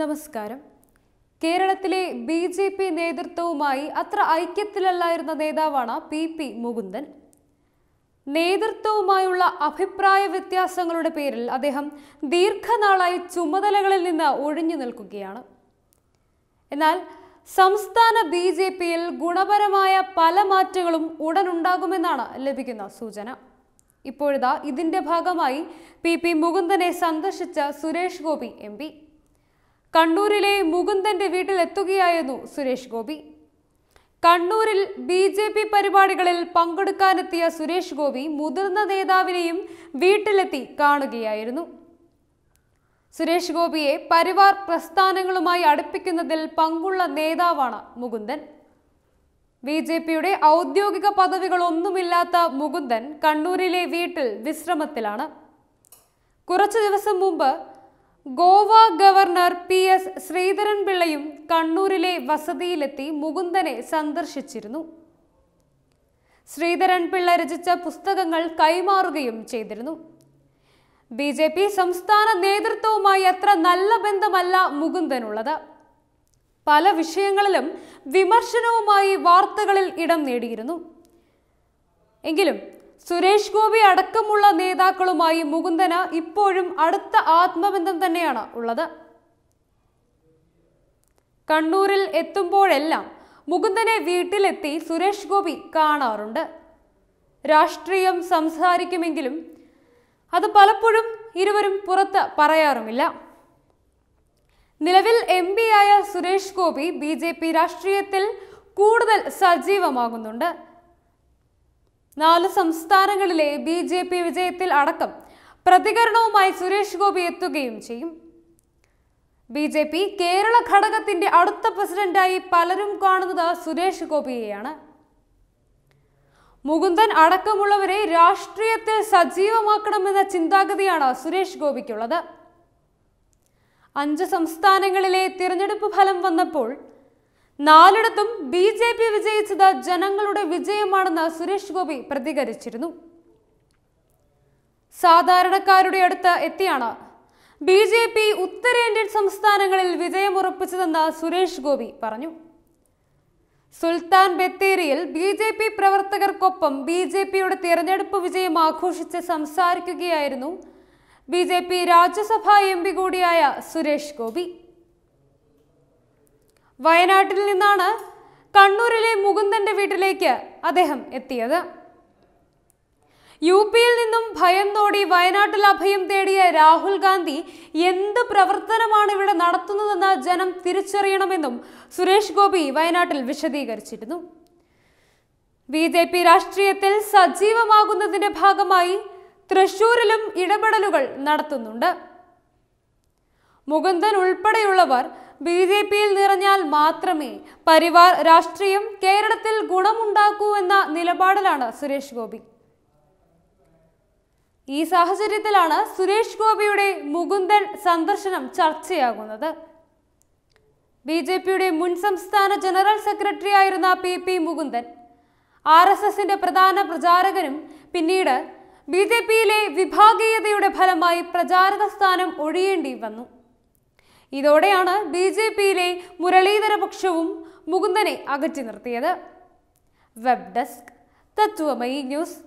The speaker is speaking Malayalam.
നമസ്കാരം കേരളത്തിലെ ബി ജെ പി നേതൃത്വവുമായി അത്ര ഐക്യത്തിലല്ലായിരുന്ന നേതാവാണ് പി പി മുകുന്ദൻ നേതൃത്വവുമായുള്ള അഭിപ്രായ വ്യത്യാസങ്ങളുടെ പേരിൽ അദ്ദേഹം ദീർഘനാളായി ചുമതലകളിൽ നിന്ന് ഒഴിഞ്ഞു നിൽക്കുകയാണ് എന്നാൽ സംസ്ഥാന ബി ജെ പിയിൽ ഗുണപരമായ പല മാറ്റങ്ങളും ഉടനുണ്ടാകുമെന്നാണ് ലഭിക്കുന്ന സൂചന ഇപ്പോഴിതാ ഇതിന്റെ ഭാഗമായി പി പി മുകുന്ദനെ സന്ദർശിച്ച സുരേഷ് ഗോപി എം കണ്ണൂരിലെ മുകുന്ദന്റെ വീട്ടിലെത്തുകയായിരുന്നു സുരേഷ് ഗോപി കണ്ണൂരിൽ ബി ജെ പി പരിപാടികളിൽ പങ്കെടുക്കാനെത്തിയ സുരേഷ് ഗോപി മുതിർന്ന നേതാവിനെയും വീട്ടിലെത്തി കാണുകയായിരുന്നു സുരേഷ് ഗോപിയെ പരിവാർ പ്രസ്ഥാനങ്ങളുമായി അടുപ്പിക്കുന്നതിൽ പങ്കുള്ള നേതാവാണ് മുകുന്ദൻ ബി ജെ പിയുടെ ഔദ്യോഗിക പദവികളൊന്നുമില്ലാത്ത മുകുന്ദൻ കണ്ണൂരിലെ വീട്ടിൽ വിശ്രമത്തിലാണ് കുറച്ചു ദിവസം മുമ്പ് ഗോവ ഗവർണർ പി എസ് ശ്രീധരൻപിള്ളയും കണ്ണൂരിലെ വസതിയിലെത്തി മുകുന്ദനെ സന്ദർശിച്ചിരുന്നു ശ്രീധരൻപിള്ള രചിച്ച പുസ്തകങ്ങൾ കൈമാറുകയും ചെയ്തിരുന്നു ബി ജെ പി സംസ്ഥാന നേതൃത്വവുമായി അത്ര നല്ല ബന്ധമല്ല മുകുന്ദനുള്ളത് പല വിഷയങ്ങളിലും വിമർശനവുമായി വാർത്തകളിൽ ഇടം നേടിയിരുന്നു എങ്കിലും സുരേഷ് ഗോപി അടക്കമുള്ള നേതാക്കളുമായി മുകുന്ദന ഇപ്പോഴും അടുത്ത ആത്മബന്ധം തന്നെയാണ് ഉള്ളത് കണ്ണൂരിൽ എത്തുമ്പോഴെല്ലാം മുകുന്ദനെ വീട്ടിലെത്തി സുരേഷ് ഗോപി കാണാറുണ്ട് രാഷ്ട്രീയം സംസാരിക്കുമെങ്കിലും അത് പലപ്പോഴും ഇരുവരും പുറത്ത് പറയാറുമില്ല നിലവിൽ എം ആയ സുരേഷ് ഗോപി ബി രാഷ്ട്രീയത്തിൽ കൂടുതൽ സജീവമാകുന്നുണ്ട് നാല് സംസ്ഥാനങ്ങളിലെ ബി ജെ പി വിജയത്തിൽ അടക്കം പ്രതികരണവുമായി സുരേഷ് ഗോപി എത്തുകയും ചെയ്യും ബി ജെ പി കേരള ഘടകത്തിന്റെ അടുത്ത പ്രസിഡന്റായി പലരും കാണുന്നത് സുരേഷ് ഗോപിയെയാണ് മുകുന്ദൻ അടക്കമുള്ളവരെ രാഷ്ട്രീയത്തിൽ സജീവമാക്കണമെന്ന ചിന്താഗതിയാണ് സുരേഷ് ഗോപിക്കുള്ളത് അഞ്ച് സംസ്ഥാനങ്ങളിലെ തിരഞ്ഞെടുപ്പ് ഫലം വന്നപ്പോൾ നാലിടത്തും ബി ജെ പി വിജയിച്ചത് ജനങ്ങളുടെ വിജയമാണെന്ന് സുരേഷ് ഗോപി പ്രതികരിച്ചിരുന്നു സാധാരണക്കാരുടെ അടുത്ത് എത്തിയാണ് ബി ജെ പി ഉത്തരേന്ത്യൻ സംസ്ഥാനങ്ങളിൽ വിജയമുറപ്പിച്ചതെന്ന് സുരേഷ് ഗോപി പറഞ്ഞു സുൽത്താൻ ബത്തേരിയിൽ ബി ജെ പി പ്രവർത്തകർക്കൊപ്പം ബി ജെ പിയുടെ തിരഞ്ഞെടുപ്പ് വിജയം ആഘോഷിച്ച് സംസാരിക്കുകയായിരുന്നു B J P Rajya Sabha M P കൂടിയായ സുരേഷ് ഗോപി വയനാട്ടിൽ നിന്നാണ് കണ്ണൂരിലെ മുകുന്ദന്റെ വീട്ടിലേക്ക് അദ്ദേഹം എത്തിയത് യു പിയിൽ നിന്നും ഭയം തോടി വയനാട്ടിൽ അഭയം തേടിയ രാഹുൽ ഗാന്ധി എന്ത് പ്രവർത്തനമാണ് ഇവിടെ നടത്തുന്നതെന്ന് ജനം തിരിച്ചറിയണമെന്നും സുരേഷ് ഗോപി വയനാട്ടിൽ വിശദീകരിച്ചിരുന്നു ബി ജെ പി രാഷ്ട്രീയത്തിൽ സജീവമാകുന്നതിന്റെ ഭാഗമായി തൃശൂരിലും ഇടപെടലുകൾ നടത്തുന്നുണ്ട് മുകുന്ദൻ ഉൾപ്പെടെയുള്ളവർ ബി ജെ പിയിൽ നിറഞ്ഞാൽ മാത്രമേ പരിവാർ രാഷ്ട്രീയം കേരളത്തിൽ ഗുണമുണ്ടാക്കൂ എന്ന നിലപാടിലാണ് സുരേഷ് ഗോപി ഈ സാഹചര്യത്തിലാണ് സുരേഷ് ഗോപിയുടെ മുകുന്ദൻ സന്ദർശനം ചർച്ചയാകുന്നത് ബി ജെ പിയുടെ മുൻ സംസ്ഥാന ജനറൽ സെക്രട്ടറി ആയിരുന്ന P P Mukundan R S എസിന്റെ പ്രധാന പ്രചാരകനും പിന്നീട് ബി ജെ പിയിലെ വിഭാഗീയതയുടെ ഫലമായി പ്രചാരക സ്ഥാനം ഒഴിയേണ്ടി വന്നു ഇതോടെയാണ് ബി ജെ പിയിലെ മുരളീധര പക്ഷവും മുകുന്ദനെ അകറ്റി നിർത്തിയത് വെബ് ഡെസ്ക് തത്വമയി ന്യൂസ്